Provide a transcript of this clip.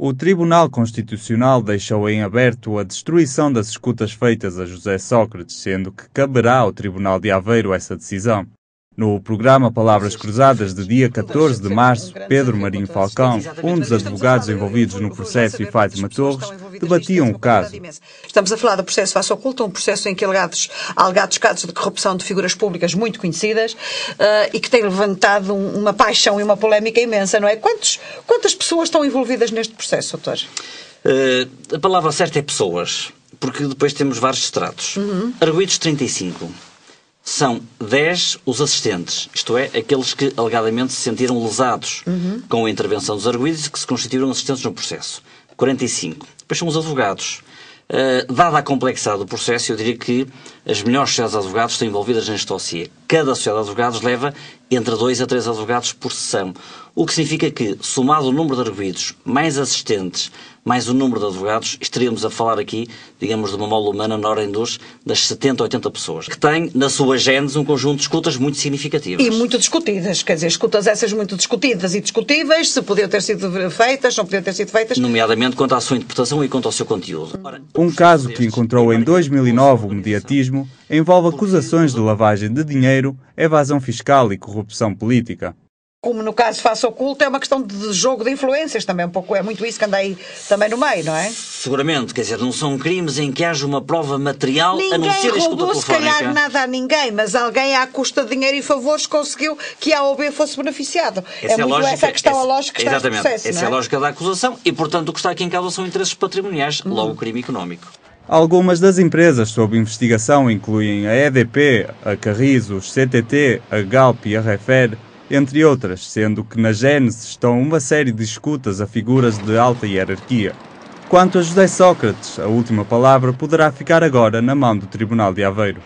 O Tribunal Constitucional deixou em aberto a destruição das escutas feitas a José Sócrates, sendo que caberá ao Tribunal de Aveiro essa decisão. No programa Palavras Cruzadas de dia 14 de março, Pedro Marinho Falcão, um dos advogados envolvidos no processo e Fátima Torres, debatiam o caso. Estamos a falar do processo Faça Oculta, um processo em que alegados, alegados casos de corrupção de figuras públicas muito conhecidas uh, e que tem levantado uma paixão e uma polémica imensa, não é? Quantos, quantas pessoas estão envolvidas neste processo, doutor? Uh, a palavra certa é pessoas, porque depois temos vários estratos. Uhum. Arguídos 35 são 10 os assistentes, isto é, aqueles que alegadamente se sentiram lesados uhum. com a intervenção dos arguídos e que se constituíram assistentes no processo. 45. Depois são os advogados, eh, dada a complexidade do processo, eu diria que as melhores sociedades de advogados estão envolvidas neste dossiê. Cada sociedade de advogados leva entre dois a três advogados por sessão, o que significa que, somado o número de arguídos, mais assistentes, mais o número de advogados, estaríamos a falar aqui, digamos, de uma mola humana na ordem dos, das 70, 80 pessoas, que tem na sua agenda um conjunto de escutas muito significativas. E muito discutidas, quer dizer, escutas essas muito discutidas e discutíveis, se podiam ter sido feitas, não podiam ter sido feitas. Nomeadamente quanto à sua interpretação e quanto ao seu conteúdo. Ora, um caso que encontrou em 2009 o mediatismo envolve acusações de lavagem de dinheiro, evasão fiscal e corrupção política como no caso faça oculto, é uma questão de jogo de influências também, um pouco, é muito isso que anda aí também no meio, não é? seguramente. Quer dizer, não são crimes em que haja uma prova material ninguém a não ser a escuta telefónica. calhar nada a ninguém, mas alguém à custa de dinheiro e favores conseguiu que a OB fosse beneficiado. É essa é, é muito lógica, essa a questão, essa, a lógica que está exatamente, processo, Essa é? é a lógica da acusação e, portanto, o que está aqui em causa são interesses patrimoniais, uhum. logo crime económico. Algumas das empresas sob investigação incluem a EDP, a o CTT, a Galp e a Refer, entre outras, sendo que na Gênesis estão uma série de escutas a figuras de alta hierarquia. Quanto a José Sócrates, a última palavra poderá ficar agora na mão do Tribunal de Aveiro.